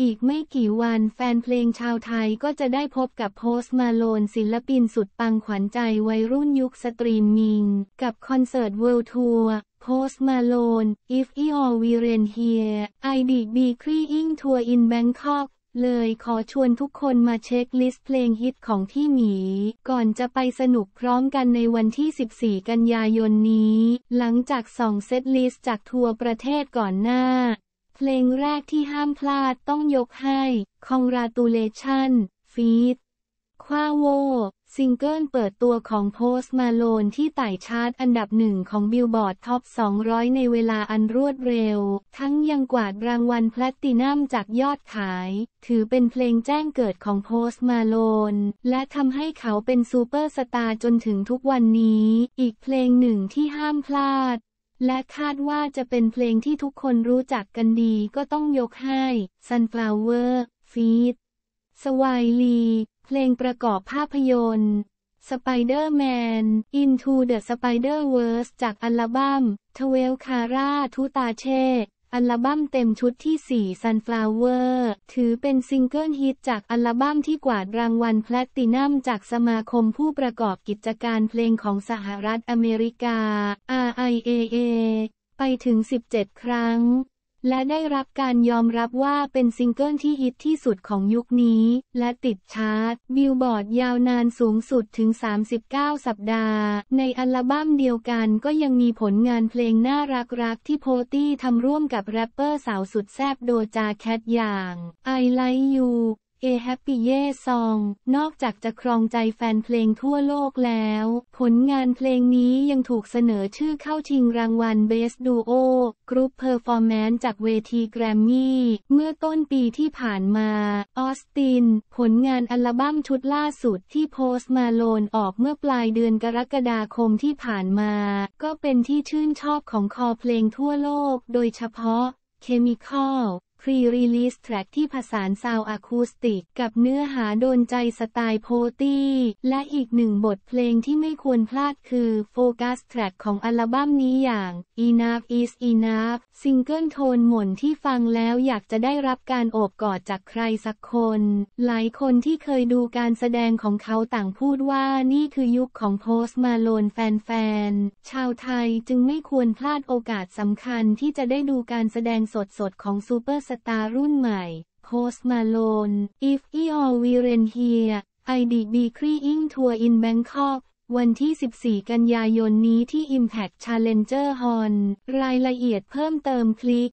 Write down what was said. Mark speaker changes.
Speaker 1: อีกไม่กี่วันแฟนเพลงชาวไทยก็จะได้พบกับโพส์มาโลนศิลปินสุดปังขวัญใจวัยรุ่นยุคสตรีมมิงกับคอนเสิร์ตเวิลด์ทัวร์โพส t m a l o n If e a l l We r e n Here I d b Creeing Tour in Bangkok เลยขอชวนทุกคนมาเช็คลิสต์เพลงฮิตของพี่หมี ก่อนจะไปสนุกพร้อมกันในวันที่ 14 กันยายนนี้ หลังจากส่องเซตลิสต์จากทัวร์ประเทศก่อนหน้าเพลงแรกที่ห้ามพลาดต้องยกให้ Congratulation f e e t คว้าโวซิงเกิลเปิดตัวของโพสมาโลนที่ไต่ชาร์ตอันดับหนึ่งของบิลบอร์ดท็อป 200 ในเวลาอันรวดเร็ว ทั้งยังกวาดรางวัลแพลตตินัมจากยอดขาย ถือเป็นเพลงแจ้งเกิดของโพสมาโลนและทำให้เขาเป็นซูเปอร์สตาร์จนถึงทุกวันนี้ อีกเพลงหนึ่งที่ห้ามพลาดและคาดว่าจะเป็นเพลงที่ทุกคนรู้จักกันดีก็ต้องยกให้ Sunflower Feed สวายลีเพลงประกอบภาพยนตร์ Spider-Man Into the Spider-Verse จากอัลบั้ม Twelve Cara Tutache อัลบั้มเต็มชุดที่ 4 Sunflower ถือเป็นซิงเกิลฮิตจากอัลบั้มที่กวาดรางวัลแพลตินัมจากสมาคมผู้ประกอบกิจการเพลงของสหรัฐอเมริกา RIAA ไปถึง 17 ครั้งและได้รับการยอมรับว่าเป็นซิงเกิลที่ฮิตที่สุดของยุคนี้ และติดชาร์ตบิลบอร์ดยาวนานสูงสุดถึง 39 สัปดาห์ ในอัลบั้มเดียวกันก็ยังมีผลงานเพลงน่ารักๆที่โพตี้ทำร่วมกับแรปเปอร์สาวสุดแซบโดจาแคทอย่าง I Like You เอแฮปปี้เย่ซองนอกจากจะครองใจแฟนเพลงทั่วโลกแล้ว ผลงานเพลงนี้ยังถูกเสนอชื่อเข้าชิงรางวัลเบสดูโอกรุ๊ปเพอร์ฟอร์แมนซ์จากเวทีแกรมมี่เมื่อต้นปีที่ผ่านมา ออสตินผลงานอัลบั้มชุดล่าสุดที่โพสต์มาโลนออกเมื่อปลายเดือนกรกฎาคมที่ผ่านมา ก็เป็นที่ชื่นชอบของคอเพลงทั่วโลก โดยเฉพาะ Chemical รีรีลิสแทร็กที่ผสานซาวอะคูสติกกับเนื้อหาโดนใจสไตล์โพตี้และอีกหนึ่งบทเพลงที่ไม่ควรพลาดคือ โฟกัสแทร็กของอัลบั้มนี้อย่าง Enough is Enough ซิงเกิลโทนหม่นที่ฟังแล้วอยากจะได้รับการโอบกอดจากใครสักคน หลายคนที่เคยดูการแสดงของเขาต่างพูดว่านี่คือยุคของโพสมาโลนแฟนๆชาวไทยจึงไม่ควรพลาดโอกาสสำคัญที่จะได้ดูการแสดงสดๆของซูเปอร์สตาร์รุ่นใหม่ โคสมาโลน if e o l l we ren here idb creeing tour in bangkok วันที่ 14 กันยายนนี้ที่ Impact Challenger Hall รายละเอียดเพิ่มเติมคลิก